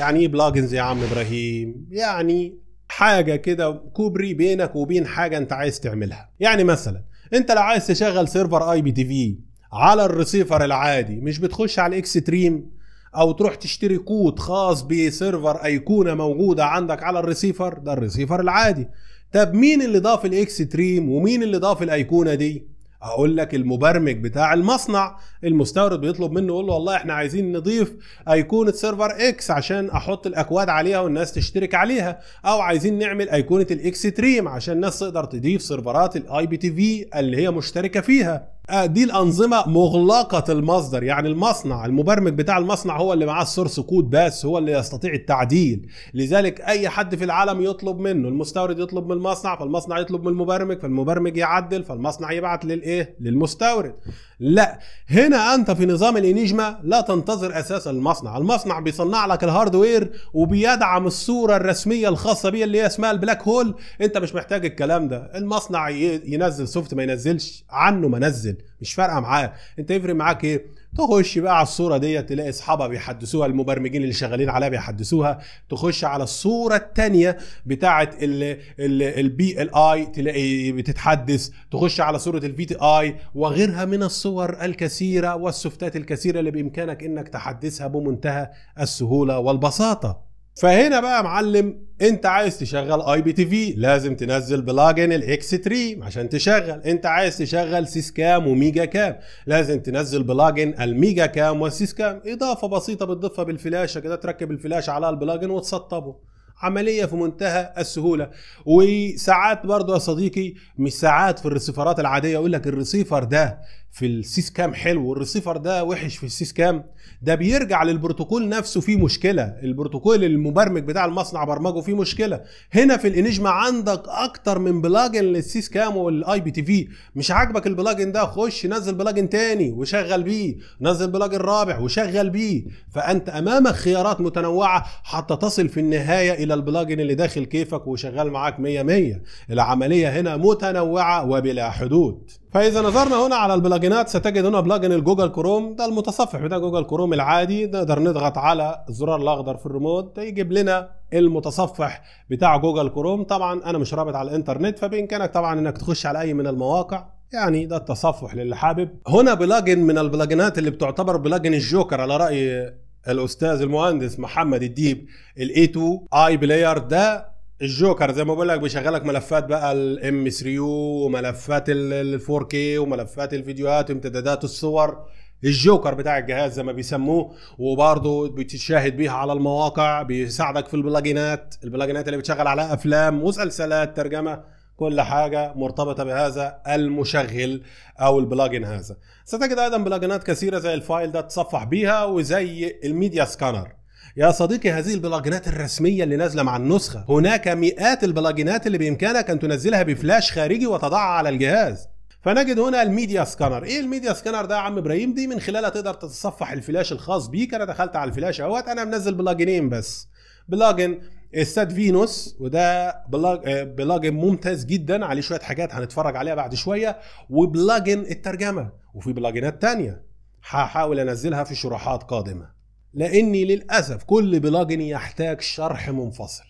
يعني ايه بلجنز يا عم ابراهيم يعني حاجه كده كوبري بينك وبين حاجه انت عايز تعملها يعني مثلا انت لو عايز تشغل سيرفر اي بي تي في على الريسيفر العادي مش بتخش على الاكستريم او تروح تشتري كود خاص بسيرفر ايقونه موجوده عندك على الريسيفر ده الريسيفر العادي طب مين اللي ضاف الاكستريم ومين اللي ضاف الايقونه دي اقول لك المبرمج بتاع المصنع المستورد بيطلب منه يقول له والله احنا عايزين نضيف ايقونه سيرفر اكس عشان احط الاكواد عليها والناس تشترك عليها او عايزين نعمل ايقونه الاكستريم عشان الناس تقدر تضيف سيرفرات الاي بي تي في اللي هي مشتركه فيها آه، دي الانظمه مغلقه المصدر يعني المصنع المبرمج بتاع المصنع هو اللي معاه السورس كود بس هو اللي يستطيع التعديل لذلك اي حد في العالم يطلب منه المستورد يطلب من المصنع فالمصنع يطلب من المبرمج فالمبرمج يعدل فالمصنع يبعت للايه للمستورد لا هنا انت في نظام الانيجما لا تنتظر اساسا المصنع المصنع بيصنع لك الهاردوير وبيدعم الصوره الرسميه الخاصه بيه اللي هي اسمها البلاك هول انت مش محتاج الكلام ده المصنع ينزل سوفت ما ينزلش عنه ما نزل مش فارقه معاه انت يفرق معاك ايه تخش بقى على الصوره ديت تلاقي اصحابها بيحدثوها المبرمجين اللي شغالين عليها بيحدثوها تخش على الصوره الثانيه بتاعه البي ال اي تلاقي بتتحدث تخش على صوره الفي تي اي وغيرها من الصور الكثيره والسوفتات الكثيره اللي بامكانك انك تحدثها بمنتهى السهوله والبساطه فهنا بقى معلم انت عايز تشغل اي بي تي في لازم تنزل بلاجن الاكس 3 عشان تشغل انت عايز تشغل سيس كام وميجا كام لازم تنزل بلاجن الميجا كام والسيس كام اضافه بسيطه بتضيفها بالفلاشه كده تركب الفلاشه على البلاجن وتسطبه عملية في منتهى السهولة وساعات برضو يا صديقي مش ساعات في الرسيفرات العادية يقول لك الرسيفر ده في السيس كام حلو والريسيفر ده وحش في السيس كام ده بيرجع للبروتوكول نفسه فيه مشكله البروتوكول المبرمج بتاع المصنع برمجه فيه مشكله هنا في الانجما عندك اكتر من بلاجن للسيس كام والاي بي تي في مش عاجبك البلاجن ده خش نزل بلاجن تاني وشغل بيه نزل بلاجن رابع وشغل بيه فانت امامك خيارات متنوعه حتى تصل في النهايه الى البلاجن اللي داخل كيفك وشغال معاك 100 100 العمليه هنا متنوعه وبلا حدود فاذا نظرنا هنا على البلاجينات ستجد هنا بلاجن الجوجل كروم ده المتصفح بتاع جوجل كروم العادي نقدر نضغط على الزرار الاخضر في الريموت يجيب لنا المتصفح بتاع جوجل كروم طبعا انا مش رابط على الانترنت فبامكانك طبعا انك تخش على اي من المواقع يعني ده التصفح للي حابب هنا بلاجن من البلاجينات اللي بتعتبر بلاجن الجوكر على راي الاستاذ المهندس محمد الديب الاي 2 اي بلاير ده الجوكر زي ما بقول لك بيشغل لك ملفات بقى الام 3 وملفات ال 4 كي وملفات الفيديوهات وامتدادات الصور الجوكر بتاع الجهاز زي ما بيسموه وبرضه بتشاهد بيها على المواقع بيساعدك في البلاجينات البلاجينات اللي بتشغل عليها افلام مسلسلات ترجمه كل حاجة مرتبطة بهذا المشغل أو البلاجن هذا ستجد أيضا بلاجنات كثيرة زي الفايل ده تصفح بيها وزي الميديا سكانر يا صديقي هذه البلاجينات الرسميه اللي نازله مع النسخه هناك مئات البلاجينات اللي بامكانك ان تنزلها بفلاش خارجي وتضعها على الجهاز فنجد هنا الميديا سكانر ايه الميديا سكانر ده يا عم ابراهيم دي من خلالها تقدر تتصفح الفلاش الخاص بيك انا دخلت على الفلاش اهوت انا منزل بلاجينين بس بلاجن استاد فينوس وده آه، بلاجن ممتاز جدا عليه شويه حاجات هنتفرج عليها بعد شويه وبلاجن الترجمه وفي بلاجنات تانية هحاول انزلها في شروحات قادمه لاني للاسف كل بلاجن يحتاج شرح منفصل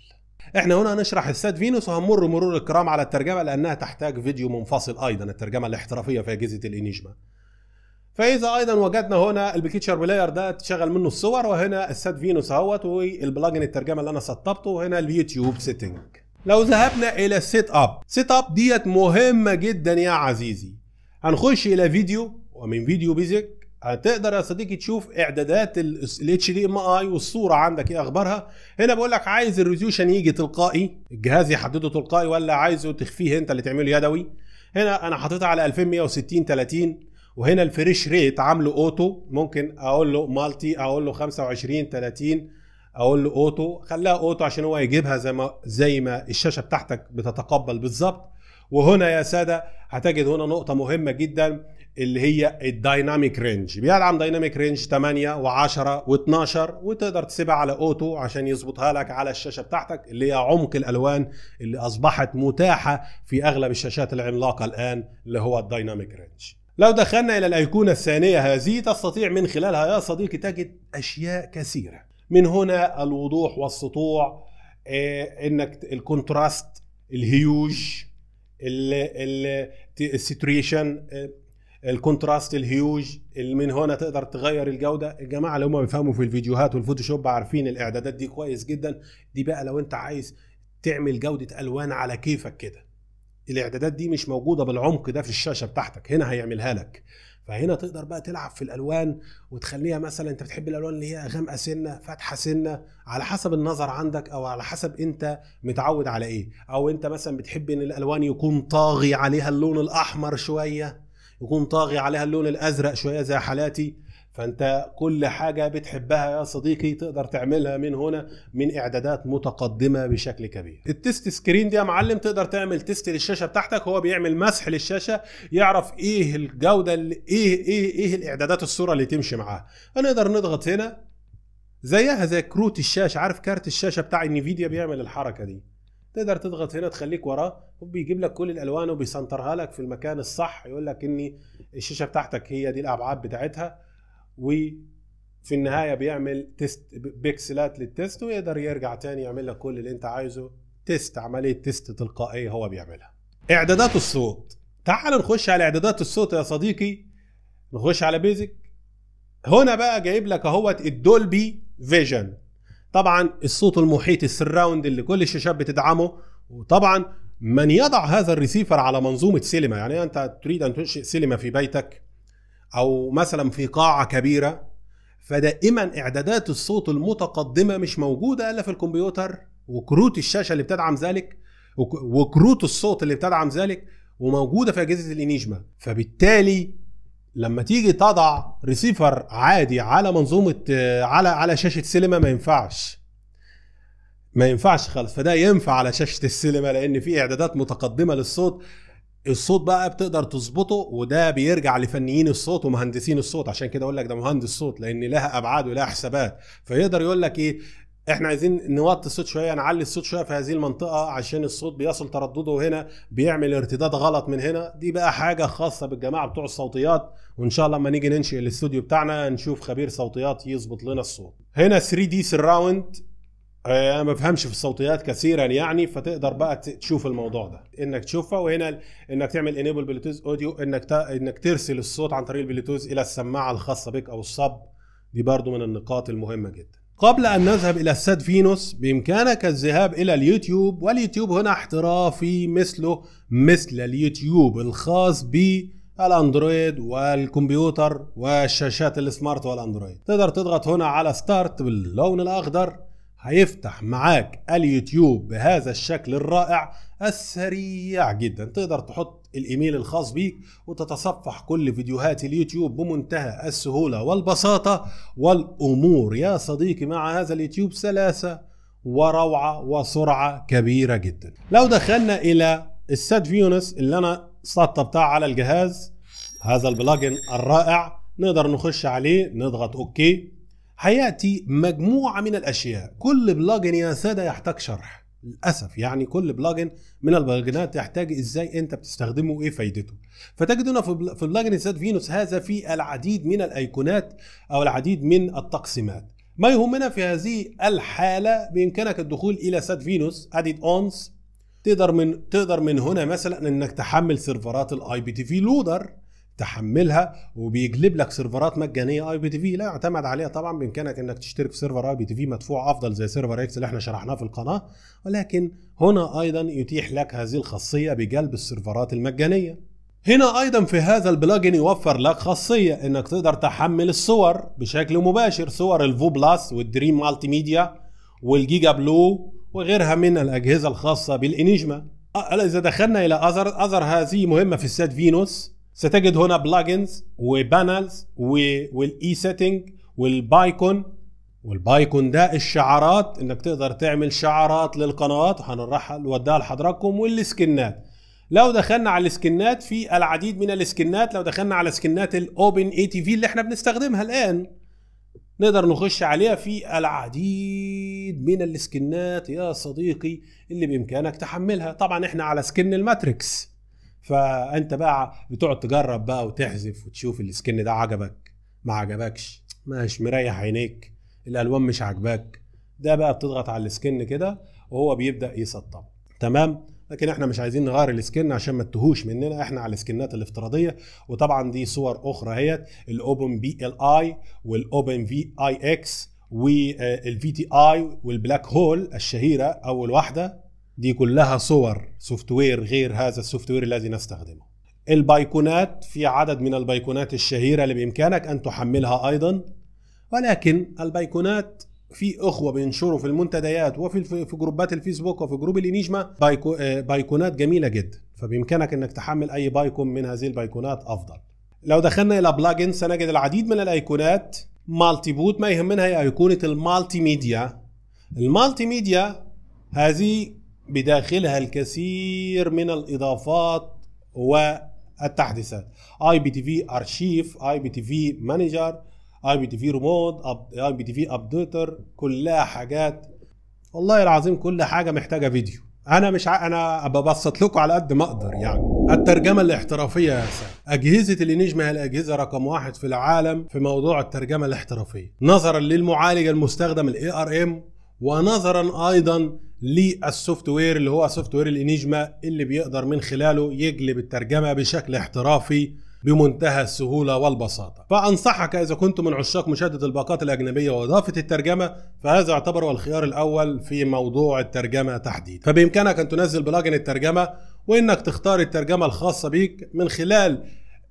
احنا هنا هنشرح الساد فينوس وهنمر مرور الكرام على الترجمه لانها تحتاج فيديو منفصل ايضا الترجمه الاحترافيه في اجهزه الانيجما فاذا ايضا وجدنا هنا البيكيتشر بلاير ده تشغل منه الصور وهنا الساد فينوس اهوت والبلاجن الترجمه اللي انا سطبته وهنا اليوتيوب سيتنج لو ذهبنا الى السيت اب سيت اب ديت مهمه جدا يا عزيزي هنخش الى فيديو ومن فيديو بيزك هتقدر يا صديقي تشوف اعدادات الاتش دي ام اي والصوره عندك ايه اخبارها هنا بقول لك عايز الريزوليوشن يجي تلقائي الجهاز يحدده تلقائي ولا عايزه تخفيه انت اللي تعمله يدوي هنا انا حاططها على 2160 30 وهنا الفريش ريت عامله اوتو ممكن اقول له مالتي اقول له 25 30 اقول له اوتو خليها اوتو عشان هو يجيبها زي ما زي ما الشاشه بتاعتك بتتقبل بالظبط وهنا يا ساده هتجد هنا نقطه مهمه جدا اللي هي الدايناميك رينج بيدعم دايناميك رينج 8 و10 و12 وتقدر تسيبها على اوتو عشان يظبطها لك على الشاشه بتاعتك اللي هي عمق الالوان اللي اصبحت متاحه في اغلب الشاشات العملاقه الان اللي هو الدايناميك رينج لو دخلنا الى الايقونه الثانيه هذه تستطيع من خلالها يا صديقي تجد اشياء كثيره من هنا الوضوح والسطوع إيه انك الكونتراست الهيوج السيتريشن آه، الكونتراست الهيوج اللي من هنا تقدر تغير الجوده الجماعه اللي هم بيفهموا في الفيديوهات والفوتوشوب عارفين الاعدادات دي كويس جدا دي بقى لو انت عايز تعمل جوده الوان على كيفك كده الاعدادات دي مش موجوده بالعمق ده في الشاشه بتاعتك هنا هيعملها لك فهنا تقدر بقى تلعب في الالوان وتخليها مثلا انت بتحب الالوان اللي هي غامقه سنه فاتحه سنه على حسب النظر عندك او على حسب انت متعود على ايه او انت مثلا بتحب ان الالوان يكون طاغي عليها اللون الاحمر شويه يكون طاغي عليها اللون الازرق شويه زي حالاتي فانت كل حاجه بتحبها يا صديقي تقدر تعملها من هنا من اعدادات متقدمه بشكل كبير التست سكرين دي يا معلم تقدر تعمل تست للشاشه بتاعتك هو بيعمل مسح للشاشه يعرف ايه الجوده اللي ايه ايه ايه الاعدادات الصوره اللي تمشي معاها هنقدر نضغط هنا زيها زي كروت الشاشه عارف كارت الشاشه بتاع انفيديا بيعمل الحركه دي تقدر تضغط هنا تخليك وراه وبيجيب لك كل الالوان وبيسنترها لك في المكان الصح يقول لك ان الشاشه بتاعتك هي دي الابعاد بتاعتها وفي النهايه بيعمل تيست بيكسلات للتيست ويقدر يرجع تاني يعمل لك كل اللي انت عايزه تيست عمليه تيست تلقائيه هو بيعملها اعدادات الصوت تعال نخش على اعدادات الصوت يا صديقي نخش على بيزك هنا بقى جايب لك اهوت الدولبي فيجن طبعا الصوت المحيط السراوند اللي كل الشاشات بتدعمه وطبعا من يضع هذا الريسيفر على منظومه سينما يعني انت تريد ان تنشئ سينما في بيتك او مثلا في قاعه كبيره فدائما اعدادات الصوت المتقدمه مش موجوده الا في الكمبيوتر وكروت الشاشه اللي بتدعم ذلك وكروت الصوت اللي بتدعم ذلك وموجوده في اجهزه الانيجما فبالتالي لما تيجي تضع ريسيفر عادي على منظومه على على شاشه سينما ما ينفعش ما ينفعش خالص فده ينفع على شاشه السينما لان في اعدادات متقدمه للصوت الصوت بقى بتقدر تظبطه وده بيرجع لفنيين الصوت ومهندسين الصوت عشان كده اقول لك ده مهندس صوت لان لها ابعاد ولها حسابات فيقدر يقول لك ايه احنا عايزين نوطي الصوت شويه نعلي الصوت شويه في هذه المنطقه عشان الصوت بيصل تردده هنا بيعمل ارتداد غلط من هنا دي بقى حاجه خاصه بالجماعه بتوع الصوتيات وان شاء الله لما نيجي ننشئ الاستوديو بتاعنا نشوف خبير صوتيات يظبط لنا الصوت هنا 3 دي سراوند آه، انا ما بفهمش في الصوتيات كثيرا يعني فتقدر بقى تشوف الموضوع ده انك تشوفها وهنا انك تعمل انيبل بلوتوز اوديو انك انك ترسل الصوت عن طريق البلوتوز الى السماعه الخاصه بك او الصب دي برضو من النقاط المهمه جدا قبل أن نذهب إلى الساد فينوس بإمكانك الذهاب إلى اليوتيوب واليوتيوب هنا احترافي مثله مثل اليوتيوب الخاص بالاندرويد والكمبيوتر والشاشات السمارت والاندرويد تقدر تضغط هنا على ستارت باللون الأخضر هيفتح معاك اليوتيوب بهذا الشكل الرائع السريع جدا تقدر تحط الايميل الخاص بيك وتتصفح كل فيديوهات اليوتيوب بمنتهى السهوله والبساطه والامور يا صديقي مع هذا اليوتيوب سلاسه وروعه وسرعه كبيره جدا. لو دخلنا الى السات فيونس اللي انا سطبتها على الجهاز هذا البلاجن الرائع نقدر نخش عليه نضغط اوكي هياتي مجموعه من الاشياء كل بلاجن يا ساده يحتاج شرح للاسف يعني كل بلجن من البلاجنات يحتاج ازاي انت بتستخدمه وايه فايدته فتجد هنا في بلجن سات فينوس هذا في العديد من الايقونات او العديد من التقسيمات ما يهمنا في هذه الحالة بإمكانك الدخول إلى سات فينوس أديت أونز تقدر من تقدر من هنا مثلا انك تحمل سيرفرات الاي بي تي في لودر تحملها وبيجلب لك سيرفرات مجانيه اي بي تي في لا يعتمد عليها طبعا بامكانك انك تشترك في سيرفر اي بي تي في مدفوع افضل زي سيرفر اكس اللي احنا شرحناه في القناه ولكن هنا ايضا يتيح لك هذه الخاصيه بجلب السيرفرات المجانيه هنا ايضا في هذا البلاجن يوفر لك خاصيه انك تقدر تحمل الصور بشكل مباشر صور الفو بلس والدريم مالتي ميديا والجيجا بلو وغيرها من الاجهزه الخاصه بالانيجما اذا دخلنا الى اذر اذر هذه مهمه في السات فينوس ستجد هنا بلجنز وبانلز والاي سيتنج والبايكون والبايكون ده الشعارات انك تقدر تعمل شعارات للقنوات وهنرحل نوديها لحضراتكم والسكنات لو دخلنا على السكنات في العديد من السكنات لو دخلنا على سكنات الاوبن اي تي في اللي احنا بنستخدمها الان نقدر نخش عليها في العديد من السكنات يا صديقي اللي بامكانك تحملها طبعا احنا على سكن الماتريكس فانت بقى بتقعد تجرب بقى وتحذف وتشوف السكن ده عجبك ما عجبكش مش مريح عينيك الالوان مش عاجباك ده بقى بتضغط على السكن كده وهو بيبدا يسطب تمام لكن احنا مش عايزين نغير السكن عشان ما تتهوش مننا احنا على السكنات الافتراضيه وطبعا دي صور اخرى اهيت الاوبن بي ال اي والاوبن في اي اكس والفي تي اي والبلاك هول الشهيره اول واحده دي كلها صور سوفت وير غير هذا السوفت وير الذي نستخدمه البايكونات في عدد من البايكونات الشهيرة اللي بإمكانك أن تحملها أيضا ولكن البايكونات في اخوه بينشروا في المنتديات وفي في جروبات الفيسبوك وفي جروب الانيجما بايكو آه، بايكونات جميله جدا فبامكانك انك تحمل اي بايكون من هذه البايكونات افضل لو دخلنا الى بلاجن سنجد العديد من الايقونات مالتي بوت ما يهمنا هي ايقونه المالتي ميديا المالتي ميديا هذه بداخلها الكثير من الاضافات والتحديثات اي بي تي في ارشيف اي بي تي في مانجر اي بي تي في ريموت اي بي تي في ابديتر كلها حاجات والله العظيم كل حاجه محتاجه فيديو انا مش ع... انا ببسط لكم على قد ما اقدر يعني الترجمه الاحترافيه يا سام اجهزه الانيجما هي الاجهزه رقم واحد في العالم في موضوع الترجمه الاحترافيه نظرا للمعالج المستخدم الاي ار ام ونظرا ايضا للسوفت وير اللي هو سوفت وير الانيجما اللي بيقدر من خلاله يجلب الترجمه بشكل احترافي بمنتهى السهولة والبساطة فأنصحك إذا كنت من عشاق مشاهدة الباقات الأجنبية وإضافة الترجمة فهذا يعتبر هو الخيار الأول في موضوع الترجمة تحديدا فبإمكانك أن تنزل بلاجن الترجمة وإنك تختار الترجمة الخاصة بيك من خلال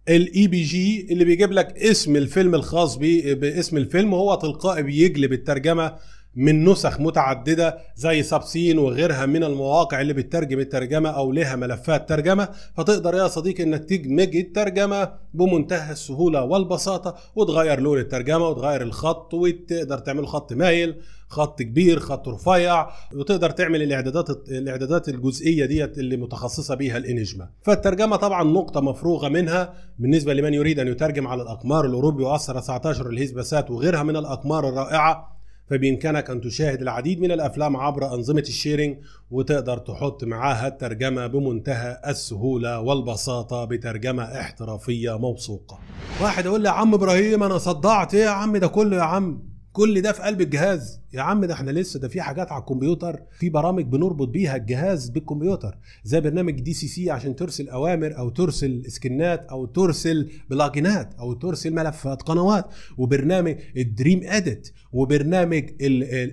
الاي بي e جي اللي بيجيب لك اسم الفيلم الخاص باسم الفيلم وهو تلقائي بيجلب الترجمه من نسخ متعدده زي سابسين وغيرها من المواقع اللي بتترجم الترجمه او لها ملفات ترجمه فتقدر يا صديقي انك تدمج الترجمه بمنتهى السهوله والبساطه وتغير لون الترجمه وتغير الخط وتقدر تعمله خط مايل خط كبير خط رفيع وتقدر تعمل الاعدادات الاعدادات الجزئيه ديت اللي متخصصه بيها الانجما فالترجمه طبعا نقطه مفروغه منها بالنسبه لمن يريد ان يترجم على الاقمار الاوروبي واثر 19 الهيسباسات وغيرها من الاقمار الرائعه فبإمكانك أن تشاهد العديد من الأفلام عبر أنظمة الشيرنج وتقدر تحط معاها الترجمة بمنتهى السهولة والبساطة بترجمة احترافية موثوقة واحد يقول لي يا عم إبراهيم أنا صدعت إيه يا عم ده كله يا عم كل ده في قلب الجهاز يا عم ده احنا لسه ده في حاجات على الكمبيوتر في برامج بنربط بيها الجهاز بالكمبيوتر زي برنامج دي سي سي عشان ترسل اوامر او ترسل سكنات او ترسل بلاجينات او ترسل ملفات قنوات وبرنامج الدريم اديت وبرنامج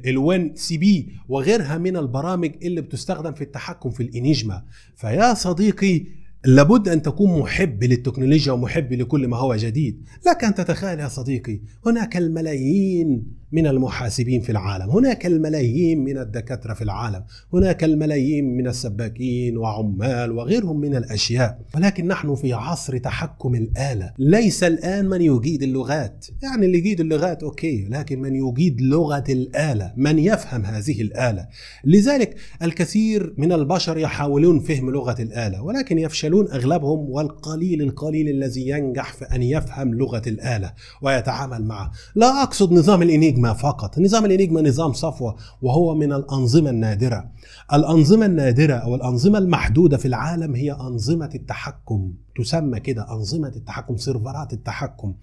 الوين سي بي وغيرها من البرامج اللي بتستخدم في التحكم في الانيجما فيا صديقي لابد أن تكون محب للتكنولوجيا ومحب لكل ما هو جديد لك أن تتخيل يا صديقي هناك الملايين من المحاسبين في العالم هناك الملايين من الدكاترة في العالم هناك الملايين من السباكين وعمال وغيرهم من الأشياء ولكن نحن في عصر تحكم الآلة ليس الآن من يجيد اللغات يعني اللي يجيد اللغات أوكي لكن من يجيد لغة الآلة من يفهم هذه الآلة لذلك الكثير من البشر يحاولون فهم لغة الآلة ولكن يفشلون أغلبهم والقليل القليل الذي ينجح في أن يفهم لغة الآلة ويتعامل معه لا أقصد نظام الإنيجما فقط نظام الانيجما نظام صفوة وهو من الأنظمة النادرة الأنظمة النادرة أو الأنظمة المحدودة في العالم هي أنظمة التحكم تسمى كده أنظمة التحكم سيرفرات التحكم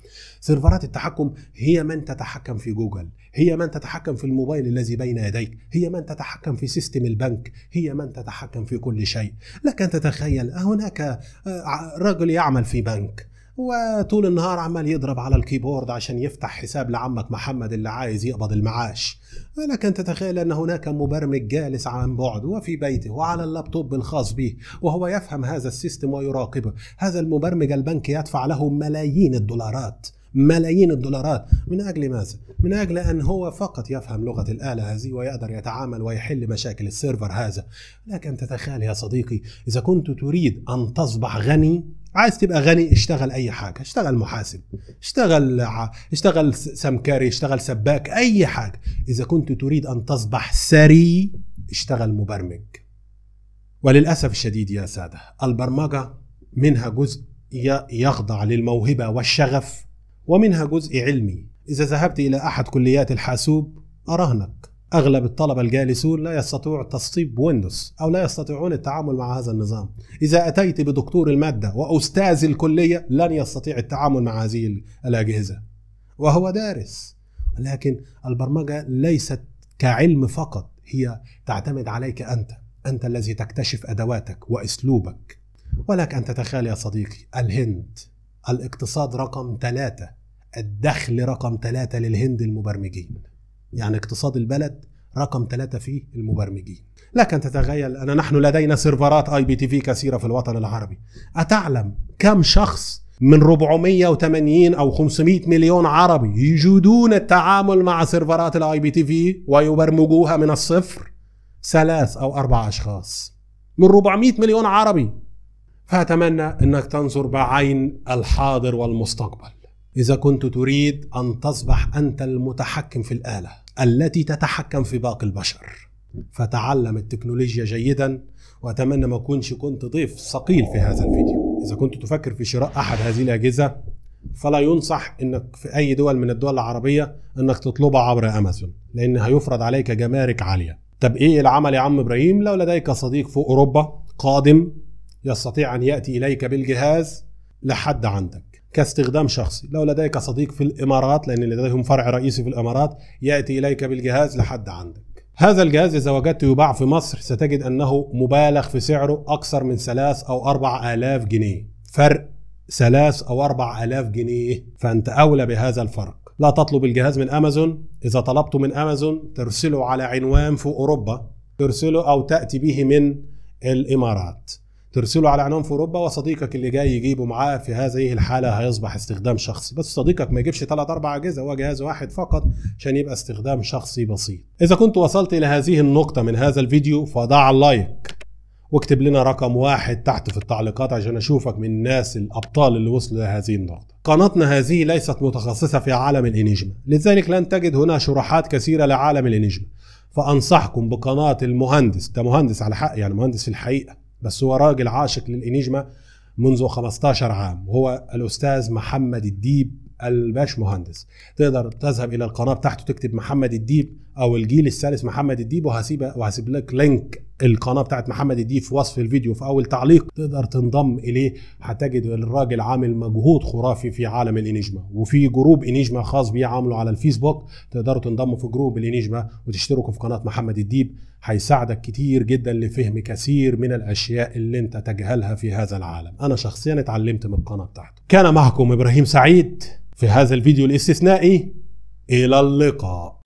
سيرفرات التحكم هي من تتحكم في جوجل هي من تتحكم في الموبايل الذي بين يديك هي من تتحكم في سيستم البنك هي من تتحكم في كل شيء لك أن تتخيل هناك آه، رجل يعمل في بنك وطول النهار عمال يضرب على الكيبورد عشان يفتح حساب لعمك محمد اللي عايز يقبض المعاش ولكن أن تتخيل أن هناك مبرمج جالس عن بعد وفي بيته وعلى اللابتوب الخاص به وهو يفهم هذا السيستم ويراقبه هذا المبرمج البنك يدفع له ملايين الدولارات ملايين الدولارات من أجل ماذا؟ من أجل أن هو فقط يفهم لغة الآلة هذه ويقدر يتعامل ويحل مشاكل السيرفر هذا لكن تتخيل يا صديقي إذا كنت تريد أن تصبح غني عايز تبقى غني اشتغل اي حاجه اشتغل محاسب اشتغل اشتغل سمكري اشتغل سباك اي حاجه اذا كنت تريد ان تصبح ثري اشتغل مبرمج وللاسف الشديد يا ساده البرمجه منها جزء يخضع للموهبه والشغف ومنها جزء علمي اذا ذهبت الى احد كليات الحاسوب اراهنك أغلب الطلبة الجالسون لا يستطيعون تصطيب ويندوز أو لا يستطيعون التعامل مع هذا النظام إذا أتيت بدكتور المادة وأستاذ الكلية لن يستطيع التعامل مع هذه الأجهزة وهو دارس لكن البرمجة ليست كعلم فقط هي تعتمد عليك أنت أنت الذي تكتشف أدواتك وأسلوبك ولك أن تتخيل يا صديقي الهند الاقتصاد رقم ثلاثة الدخل رقم ثلاثة للهند المبرمجين يعني اقتصاد البلد رقم ثلاثة فيه المبرمجين لكن تتخيل أن نحن لدينا سيرفرات اي بي تي في كثيرة في الوطن العربي أتعلم كم شخص من 480 او 500 مليون عربي يجودون التعامل مع سيرفرات الاي بي تي في ويبرمجوها من الصفر ثلاث او اربع اشخاص من 400 مليون عربي فاتمنى انك تنظر بعين الحاضر والمستقبل اذا كنت تريد ان تصبح انت المتحكم في الاله التي تتحكم في باقي البشر فتعلم التكنولوجيا جيدا واتمنى ما اكونش كنت ضيف ثقيل في هذا الفيديو اذا كنت تفكر في شراء احد هذه الاجهزه فلا ينصح انك في اي دول من الدول العربيه انك تطلبها عبر امازون لان هيفرض عليك جمارك عاليه طب ايه العمل يا عم ابراهيم لو لديك صديق في اوروبا قادم يستطيع ان ياتي اليك بالجهاز لحد عندك كاستخدام شخصي لو لديك صديق في الإمارات لأن لديهم فرع رئيسي في الإمارات يأتي إليك بالجهاز لحد عندك هذا الجهاز إذا وجدته يباع في مصر ستجد أنه مبالغ في سعره أكثر من 3 أو 4000 جنيه فرق 3 أو 4000 جنيه فأنت أولى بهذا الفرق لا تطلب الجهاز من أمازون إذا طلبته من أمازون ترسله على عنوان في أوروبا ترسله أو تأتي به من الإمارات ترسله على عنوان في اوروبا وصديقك اللي جاي يجيبه معاه في هذه الحاله هيصبح استخدام شخصي بس صديقك ما يجيبش ثلاث اربع اجهزه هو جهاز واحد فقط عشان يبقى استخدام شخصي بسيط اذا كنت وصلت الى هذه النقطه من هذا الفيديو فضع اللايك واكتب لنا رقم واحد تحت في التعليقات عشان اشوفك من الناس الابطال اللي وصلوا لهذه النقطه. قناتنا هذه ليست متخصصه في عالم الانيجما، لذلك لن تجد هنا شروحات كثيره لعالم الانيجما. فانصحكم بقناه المهندس، ده مهندس على حق يعني مهندس في الحقيقه. بس هو راجل عاشق للإنيجما منذ 15 عام وهو الأستاذ محمد الديب الباش مهندس تقدر تذهب إلى القناة بتاعته تكتب محمد الديب او الجيل الثالث محمد الديب وهسيب وهسيب لك لينك القناه بتاعت محمد الديب في وصف الفيديو في اول تعليق تقدر تنضم اليه هتجد الراجل عامل مجهود خرافي في عالم الانيجما وفي جروب انيجما خاص بيه عامله على الفيسبوك تقدروا تنضموا في جروب الانيجما وتشتركوا في قناه محمد الديب هيساعدك كتير جدا لفهم كثير من الاشياء اللي انت تجهلها في هذا العالم انا شخصيا اتعلمت من القناه بتاعته كان معكم ابراهيم سعيد في هذا الفيديو الاستثنائي الى اللقاء